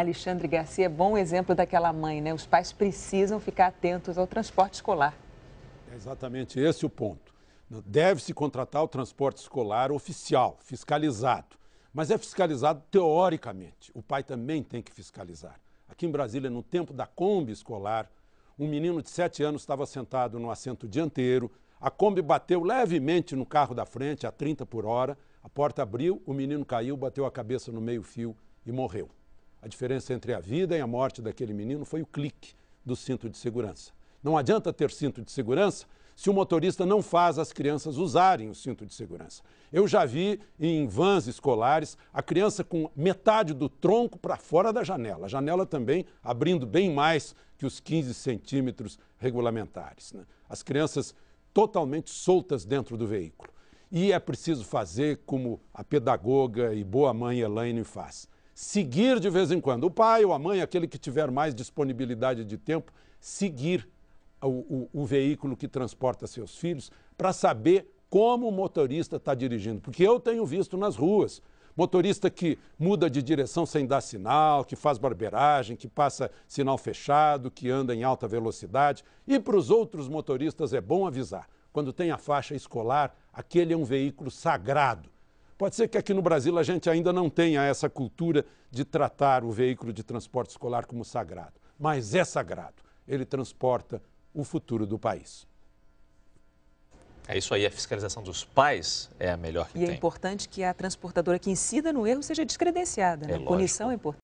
Alexandre Garcia é bom exemplo daquela mãe, né? Os pais precisam ficar atentos ao transporte escolar. É exatamente esse o ponto. Deve-se contratar o transporte escolar oficial, fiscalizado. Mas é fiscalizado teoricamente. O pai também tem que fiscalizar. Aqui em Brasília, no tempo da Kombi escolar, um menino de 7 anos estava sentado no assento dianteiro. A Kombi bateu levemente no carro da frente, a 30 por hora. A porta abriu, o menino caiu, bateu a cabeça no meio-fio e morreu. A diferença entre a vida e a morte daquele menino foi o clique do cinto de segurança. Não adianta ter cinto de segurança se o motorista não faz as crianças usarem o cinto de segurança. Eu já vi em vans escolares a criança com metade do tronco para fora da janela, a janela também abrindo bem mais que os 15 centímetros regulamentares. Né? As crianças totalmente soltas dentro do veículo. E é preciso fazer como a pedagoga e boa mãe Elaine faz: seguir de vez em quando. O pai ou a mãe, aquele que tiver mais disponibilidade de tempo, seguir o, o, o veículo que transporta seus filhos para saber como o motorista está dirigindo. Porque eu tenho visto nas ruas motorista que muda de direção sem dar sinal, que faz barbeiragem, que passa sinal fechado, que anda em alta velocidade. E para os outros motoristas é bom avisar. Quando tem a faixa escolar, aquele é um veículo sagrado Pode ser que aqui no Brasil a gente ainda não tenha essa cultura de tratar o veículo de transporte escolar como sagrado, mas é sagrado. Ele transporta o futuro do país. É isso aí, a fiscalização dos pais é a melhor que e é tem. E é importante que a transportadora que incida no erro seja descredenciada. Né? É né? Punição é importante.